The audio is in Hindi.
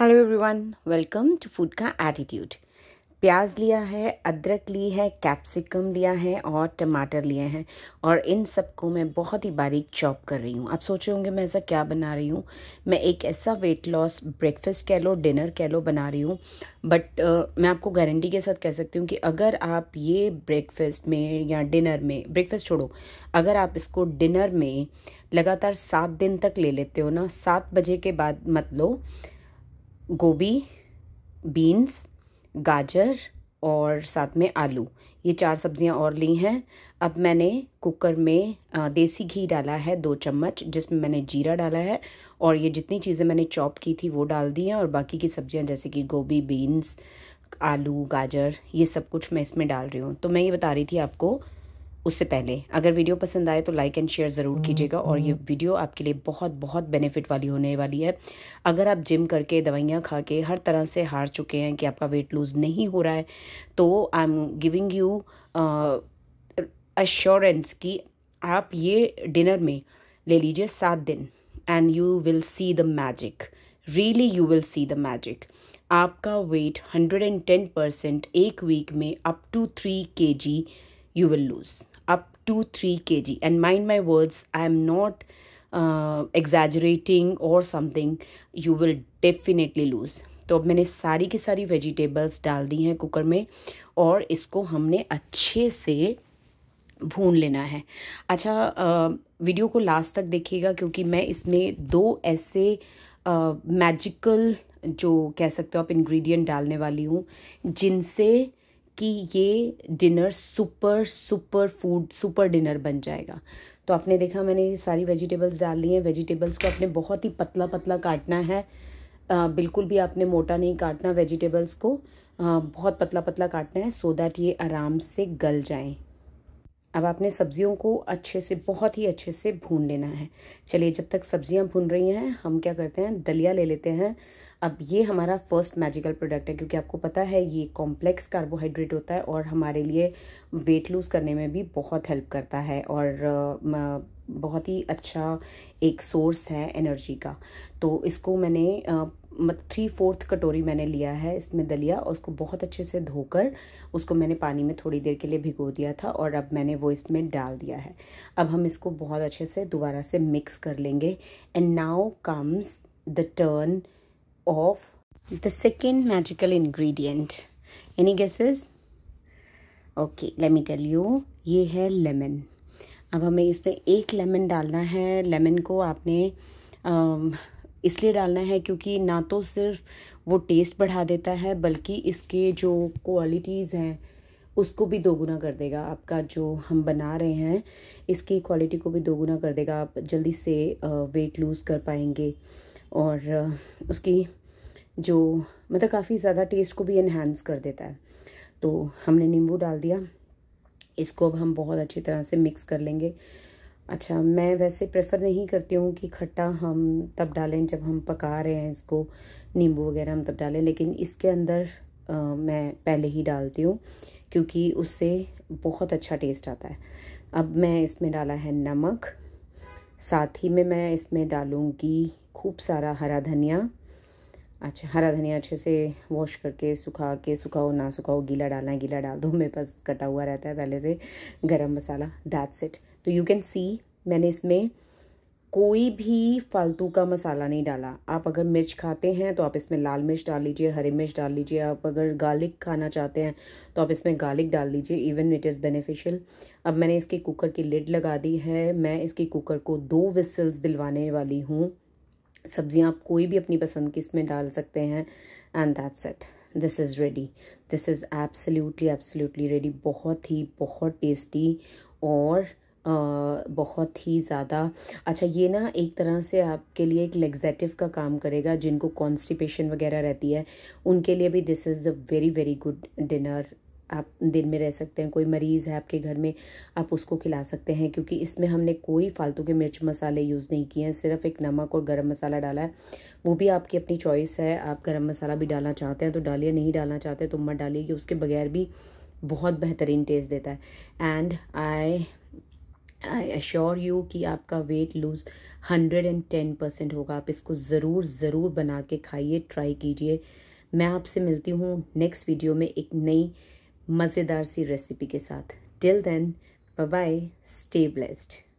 Hello everyone welcome to food का एटीट्यूड प्याज लिया है अदरक ली है कैप्सिकम लिया है और टमाटर लिए हैं और इन सबको मैं बहुत ही बारीक चॉप कर रही हूँ आप सोच रहे होंगे मैं ऐसा क्या बना रही हूँ मैं एक ऐसा वेट लॉस ब्रेकफास्ट कह लो डिनर कह लो बना रही हूँ बट uh, मैं आपको गारंटी के साथ कह सकती हूँ कि अगर आप ये ब्रेकफेस्ट में या डिनर में ब्रेकफेस्ट छोड़ो अगर आप इसको डिनर में लगातार सात दिन तक ले लेते हो ना सात बजे के बाद मत लो गोभी बीन्स गाजर और साथ में आलू ये चार सब्जियां और ली हैं अब मैंने कुकर में देसी घी डाला है दो चम्मच जिसमें मैंने जीरा डाला है और ये जितनी चीज़ें मैंने चॉप की थी वो डाल दी हैं और बाकी की सब्जियां जैसे कि गोभी बीन्स आलू गाजर ये सब कुछ मैं इसमें डाल रही हूँ तो मैं ये बता रही थी आपको उससे पहले अगर वीडियो पसंद आए तो लाइक एंड शेयर ज़रूर कीजिएगा और ये हम्म। वीडियो आपके लिए बहुत बहुत बेनिफिट वाली होने वाली है अगर आप जिम करके दवाइयाँ खा के हर तरह से हार चुके हैं कि आपका वेट लूज़ नहीं हो रहा है तो I am giving you assurance कि आप ये डिनर में ले लीजिए सात दिन and you will see the magic really you will see the magic आपका weight hundred and ten percent एक वीक में up to three K G you will lose two three K G and mind my words I am not exaggerating और something you will definitely lose तो अब मैंने सारी की सारी वेजिटेबल्स डाल दी हैं कुकर में और इसको हमने अच्छे से भून लेना है अच्छा आ, वीडियो को लास्ट तक देखिएगा क्योंकि मैं इसमें दो ऐसे मैजिकल जो कह सकते हो आप इंग्रेडिएंट डालने वाली हूँ जिनसे कि ये dinner super super food super dinner बन जाएगा तो आपने देखा मैंने ये सारी वेजिटेबल्स डाल ली हैं वेजिटेबल्स को आपने बहुत ही पतला पतला काटना है आ, बिल्कुल भी आपने मोटा नहीं काटना वेजिटेबल्स को आ, बहुत पतला पतला काटना है सो दैट ये आराम से गल जाएं अब आपने सब्जियों को अच्छे से बहुत ही अच्छे से भून लेना है चलिए जब तक सब्जियां भून रही हैं हम क्या करते हैं दलिया ले लेते हैं अब ये हमारा फर्स्ट मैजिकल प्रोडक्ट है क्योंकि आपको पता है ये कॉम्प्लेक्स कार्बोहाइड्रेट होता है और हमारे लिए वेट लूज़ करने में भी बहुत हेल्प करता है और बहुत ही अच्छा एक सोर्स है एनर्जी का तो इसको मैंने मतलब थ्री फोर्थ कटोरी मैंने लिया है इसमें दलिया और उसको बहुत अच्छे से धोकर उसको मैंने पानी में थोड़ी देर के लिए भिगो दिया था और अब मैंने वो इसमें डाल दिया है अब हम इसको बहुत अच्छे से दोबारा से मिक्स कर लेंगे and now comes the turn of the second magical ingredient. Any guesses? Okay, let me tell you. ये है लेमन अब हमें इसमें एक लेमन डालना है लेमन को आपने um इसलिए डालना है क्योंकि ना तो सिर्फ वो टेस्ट बढ़ा देता है बल्कि इसके जो क्वालिटीज़ हैं उसको भी दोगुना कर देगा आपका जो हम बना रहे हैं इसकी क्वालिटी को भी दोगुना कर देगा आप जल्दी से वेट लूज़ कर पाएंगे और उसकी जो मतलब काफ़ी ज़्यादा टेस्ट को भी इन्हेंस कर देता है तो हमने नींबू डाल दिया इसको अब हम बहुत अच्छी तरह से मिक्स कर लेंगे अच्छा मैं वैसे प्रेफर नहीं करती हूँ कि खट्टा हम तब डालें जब हम पका रहे हैं इसको नींबू वगैरह हम तब डालें लेकिन इसके अंदर आ, मैं पहले ही डालती हूँ क्योंकि उससे बहुत अच्छा टेस्ट आता है अब मैं इसमें डाला है नमक साथ ही में मैं इसमें डालूँगी खूब सारा हरा धनिया अच्छा हरा धनिया अच्छे से वॉश करके सुखा के सुखाओ ना सुखाओ गीला डालना गीला डाल दो मेरे पास कटा हुआ रहता है पहले से गरम मसाला दैट्स इट तो यू कैन सी मैंने इसमें कोई भी फालतू का मसाला नहीं डाला आप अगर मिर्च खाते हैं तो आप इसमें लाल मिर्च डाल लीजिए हरी मिर्च डाल लीजिए आप अगर गार्लिक खाना चाहते हैं तो आप इसमें गार्लिक डाल लीजिए इवन इट इज़ बेनिफिशियल अब मैंने इसके कुकर की लिड लगा दी है मैं इसके कुकर को दो विसल्स दिलवाने वाली हूँ सब्जियां आप कोई भी अपनी पसंद की इसमें डाल सकते हैं and that's it this is ready this is absolutely absolutely ready बहुत ही बहुत टेस्टी और आ, बहुत ही ज़्यादा अच्छा ये ना एक तरह से आपके लिए एक लेग्जेटिव का काम करेगा जिनको कॉन्स्टिपेशन वगैरह रहती है उनके लिए भी this is a very very good dinner आप दिन में रह सकते हैं कोई मरीज़ है आपके घर में आप उसको खिला सकते हैं क्योंकि इसमें हमने कोई फालतू के मिर्च मसाले यूज़ नहीं किए हैं सिर्फ एक नमक और गरम मसाला डाला है वो भी आपकी अपनी चॉइस है आप गरम मसाला भी डालना चाहते हैं तो डालिए नहीं डालना चाहते तो मत डालिए कि उसके बगैर भी बहुत बेहतरीन टेस्ट देता है and I I assure you कि आपका weight lose hundred and ten percent होगा आप इसको ज़रूर ज़रूर बना के खाइए ट्राई कीजिए मैं आपसे मिलती हूँ नेक्स्ट वीडियो में एक नई मज़ेदार सी रेसिपी के साथ till then bye stay blessed